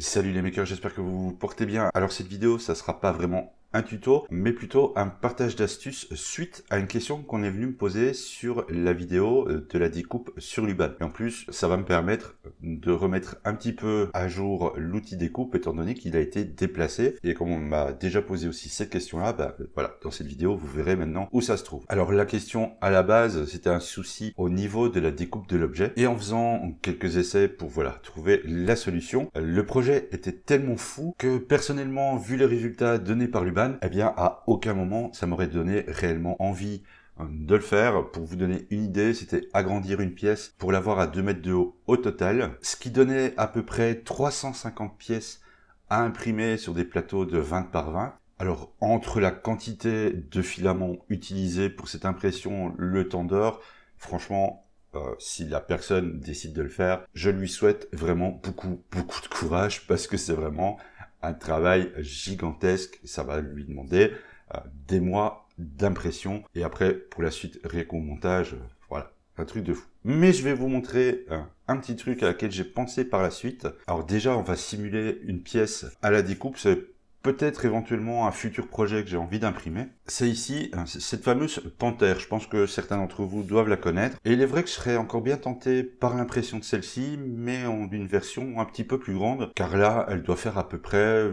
Salut les makers, j'espère que vous vous portez bien. Alors cette vidéo, ça sera pas vraiment un tuto, mais plutôt un partage d'astuces suite à une question qu'on est venu me poser sur la vidéo euh, de la découpe sur l'Uban Et en plus, ça va me permettre de remettre un petit peu à jour l'outil découpe étant donné qu'il a été déplacé. Et comme on m'a déjà posé aussi cette question-là, bah, voilà, dans cette vidéo, vous verrez maintenant où ça se trouve. Alors la question à la base, c'était un souci au niveau de la découpe de l'objet. Et en faisant quelques essais pour voilà trouver la solution, le projet était tellement fou que personnellement, vu les résultats donnés par Luban, eh bien, à aucun moment, ça m'aurait donné réellement envie euh, de le faire. Pour vous donner une idée, c'était agrandir une pièce pour l'avoir à 2 mètres de haut au total, ce qui donnait à peu près 350 pièces à imprimer sur des plateaux de 20 par 20. Alors, entre la quantité de filaments utilisés pour cette impression, le temps d'or, franchement, euh, si la personne décide de le faire, je lui souhaite vraiment beaucoup, beaucoup de courage parce que c'est vraiment un travail gigantesque. Ça va lui demander euh, des mois d'impression. Et après, pour la suite, montage, euh, voilà, un truc de fou. Mais je vais vous montrer un, petit truc à laquelle j'ai pensé par la suite. Alors déjà, on va simuler une pièce à la découpe. C'est peut-être éventuellement un futur projet que j'ai envie d'imprimer. C'est ici euh, cette fameuse panthère, je pense que certains d'entre vous doivent la connaître. Et il est vrai que je serais encore bien tenté par l'impression de celle-ci, mais en une version un petit peu plus grande, car là, elle doit faire à peu près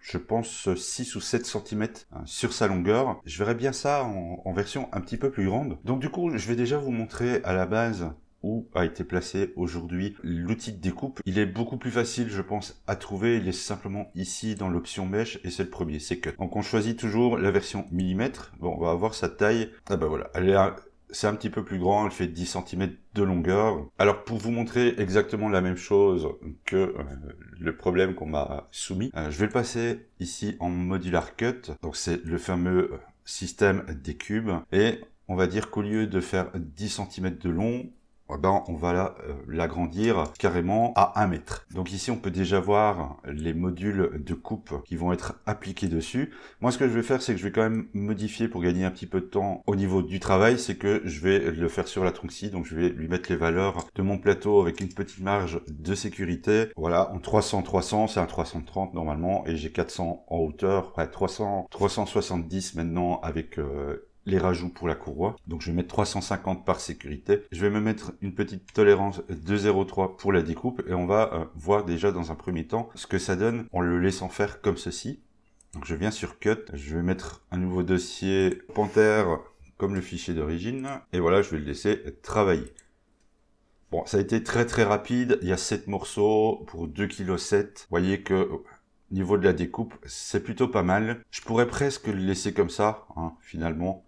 je pense 6 ou 7 cm hein, sur sa longueur. Je verrais bien ça en, en version un petit peu plus grande. Donc du coup, je vais déjà vous montrer à la base où a été placé aujourd'hui l'outil de découpe. Il est beaucoup plus facile, je pense, à trouver. Il est simplement ici dans l'option mèche et c'est le premier, c'est cut. Donc on choisit toujours la version millimètre. Bon, on va avoir sa taille. Ah bah voilà, elle est c'est un petit peu plus grand, elle fait 10 cm de longueur. Alors pour vous montrer exactement la même chose que euh, le problème qu'on m'a soumis, euh, je vais le passer ici en modular cut, donc c'est le fameux euh, système des cubes, et on va dire qu'au lieu de faire 10 cm de long, eh ben, on va euh, l'agrandir carrément à 1 mètre. Donc ici, on peut déjà voir les modules de coupe qui vont être appliqués dessus. Moi, ce que je vais faire, c'est que je vais quand même modifier pour gagner un petit peu de temps au niveau du travail, c'est que je vais le faire sur la tronc donc je vais lui mettre les valeurs de mon plateau avec une petite marge de sécurité. Voilà, en 300-300, c'est un 330 normalement, et j'ai 400 en hauteur, Ouais, 300, 370 maintenant avec euh, les rajouts pour la courroie. Donc je vais mettre 350 par sécurité. Je vais me mettre une petite tolérance de 0,3 pour la découpe et on va euh, voir déjà dans un premier temps ce que ça donne en le laissant faire comme ceci. Donc je viens sur Cut, je vais mettre un nouveau dossier Panther comme le fichier d'origine et voilà je vais le laisser travailler. Bon, ça a été très très rapide. Il y a 7 morceaux pour 2,7 kg. Vous voyez que euh, niveau de la découpe, c'est plutôt pas mal. Je pourrais presque le laisser comme ça, hein, finalement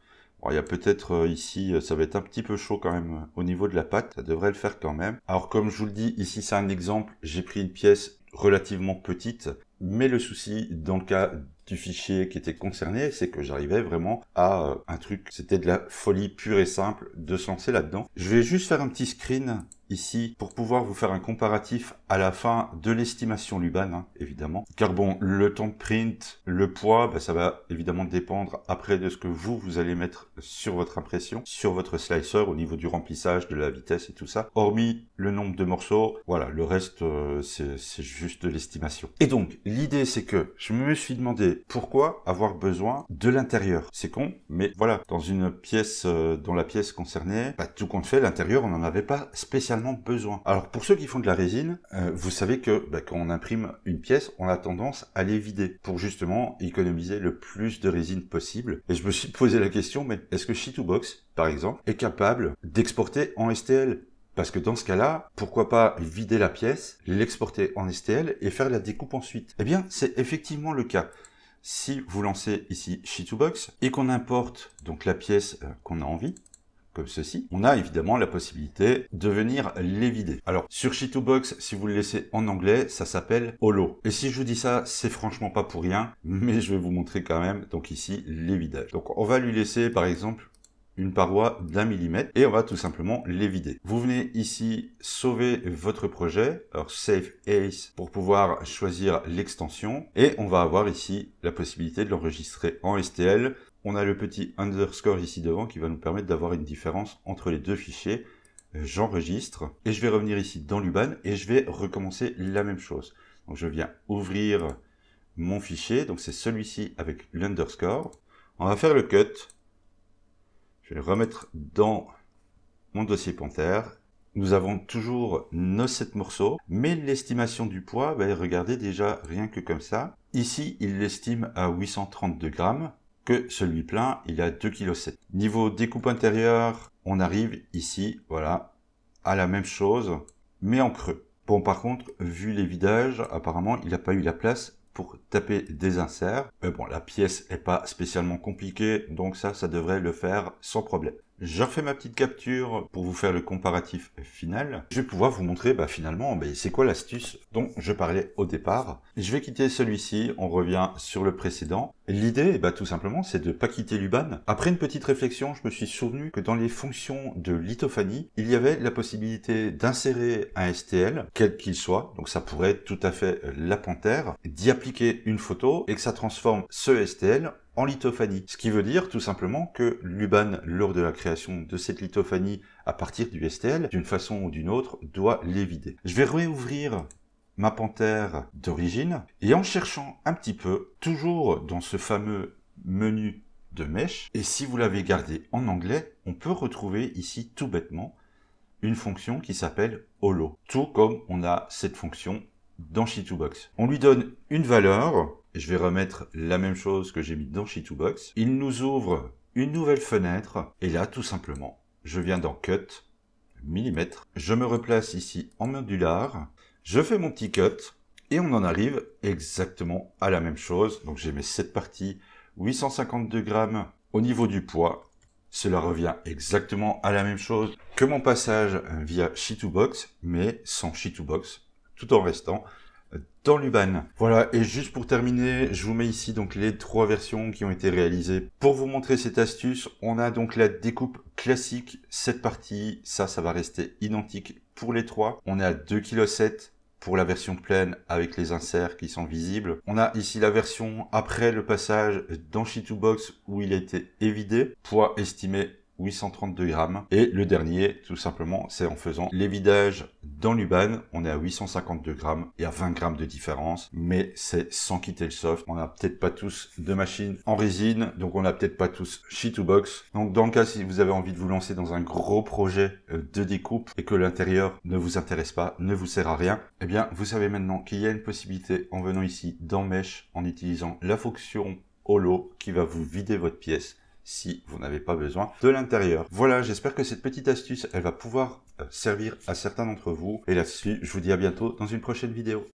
il y a peut-être euh, ici, euh, ça va être un petit peu chaud quand même euh, au niveau de la pâte, ça devrait le faire quand même. Alors comme je vous le dis, ici c'est un exemple, j'ai pris une pièce relativement petite, mais le souci dans le cas du fichier qui était concerné, c'est que j'arrivais vraiment à un truc, c'était de la folie pure et simple de se lancer là-dedans. Je vais juste faire un petit screen ici pour pouvoir vous faire un comparatif à la fin de l'estimation Luban, hein, évidemment. Car bon, le temps de print, le poids, bah, ça va évidemment dépendre après de ce que vous, vous allez mettre sur votre impression, sur votre slicer, au niveau du remplissage, de la vitesse et tout ça. Hormis le nombre de morceaux, voilà, le reste, euh, c'est juste de l'estimation. Et donc, l'idée, c'est que je me suis demandé pourquoi avoir besoin de l'intérieur. C'est con, mais voilà, dans une pièce, euh, dans la pièce concernée, bah, tout compte fait, l'intérieur, on n'en avait pas spécialement besoin. Alors pour ceux qui font de la résine, euh, vous savez que bah, quand on imprime une pièce, on a tendance à les vider pour justement économiser le plus de résine possible. Et je me suis posé la question, mais est-ce que Sheet2Box, par exemple, est capable d'exporter en STL parce que dans ce cas-là, pourquoi pas vider la pièce, l'exporter en STL et faire la découpe ensuite Eh bien, c'est effectivement le cas. Si vous lancez ici Sheet2Box et qu'on importe donc la pièce euh, qu'on a envie, comme ceci, on a évidemment la possibilité de venir les vider. Alors, sur Chitubox, si vous le laissez en anglais, ça s'appelle Holo. Et si je vous dis ça, c'est franchement pas pour rien, mais je vais vous montrer quand même, donc ici, les vidages. Donc, on va lui laisser, par exemple, une paroi d'un millimètre et on va tout simplement les vider. Vous venez ici sauver votre projet, alors Save Ace pour pouvoir choisir l'extension et on va avoir ici la possibilité de l'enregistrer en STL on a le petit underscore ici devant qui va nous permettre d'avoir une différence entre les deux fichiers. Euh, j'enregistre et je vais revenir ici dans l'Uban et je vais recommencer la même chose. Donc je viens ouvrir mon fichier, donc c'est celui-ci avec l'underscore. On va faire le cut. Je vais le remettre dans mon dossier Panthère. Nous avons toujours nos 7 morceaux, mais l'estimation du poids, ben regardez déjà rien que comme ça. Ici, il l'estime à 832 grammes que celui plein, il a 2,7 kg. Niveau découpe intérieure, on arrive ici, voilà, à la même chose, mais en creux. Bon, par contre, vu les vidages, apparemment, il n'a pas eu la place pour taper des inserts. Mais euh, bon, la pièce n'est pas spécialement compliquée, donc ça, ça devrait le faire sans problème. Je refais ma petite capture pour vous faire le comparatif final. Je vais pouvoir vous montrer bah, finalement bah, c'est quoi l'astuce dont je parlais au départ. Je vais quitter celui-ci, on revient sur le précédent. L'idée, bah, tout simplement, c'est de ne pas quitter l'UBAN. Après une petite réflexion, je me suis souvenu que dans les fonctions de lithophanie, il y avait la possibilité d'insérer un STL, quel qu'il soit, donc ça pourrait être tout à fait euh, la panthère, d'y appliquer une photo et que ça transforme ce STL en lithophanie. Ce qui veut dire tout simplement que l'Uban, lors de la création de cette lithophanie à partir du STL, d'une façon ou d'une autre, doit l'évider. Je vais réouvrir ma panthère d'origine et en cherchant un petit peu, toujours dans ce fameux menu de mèche, et si vous l'avez gardé en anglais, on peut retrouver ici tout bêtement une fonction qui s'appelle holo, tout comme on a cette fonction dans Chitubox. box On lui donne une valeur je vais remettre la même chose que j'ai mis dans sheet 2 box Il nous ouvre une nouvelle fenêtre. Et là, tout simplement, je viens dans Cut, Millimètre. Je me replace ici en Modular. Je fais mon petit cut. Et on en arrive exactement à la même chose. Donc j'ai mes 7 parties, 852 grammes au niveau du poids. Cela revient exactement à la même chose que mon passage via sheet 2 box mais sans She2Box, tout en restant dans l'Uban. Voilà, et juste pour terminer, je vous mets ici donc les trois versions qui ont été réalisées. Pour vous montrer cette astuce, on a donc la découpe classique, cette partie, ça, ça va rester identique pour les trois. On est à 2,7 kg pour la version pleine avec les inserts qui sont visibles. On a ici la version après le passage dans sheet box où il a été évidé, poids estimé 832 grammes. Et le dernier, tout simplement, c'est en faisant les vidages dans l'Uban, on est à 852 grammes et à 20 grammes de différence, mais c'est sans quitter le soft. On n'a peut-être pas tous de machines en résine, donc on n'a peut-être pas tous sheet to box. Donc dans le cas, si vous avez envie de vous lancer dans un gros projet euh, de découpe et que l'intérieur ne vous intéresse pas, ne vous sert à rien, eh bien, vous savez maintenant qu'il y a une possibilité en venant ici dans Mesh, en utilisant la fonction Holo qui va vous vider votre pièce si vous n'avez pas besoin de l'intérieur. Voilà, j'espère que cette petite astuce, elle va pouvoir euh, servir à certains d'entre vous. Et là-dessus, je vous dis à bientôt dans une prochaine vidéo.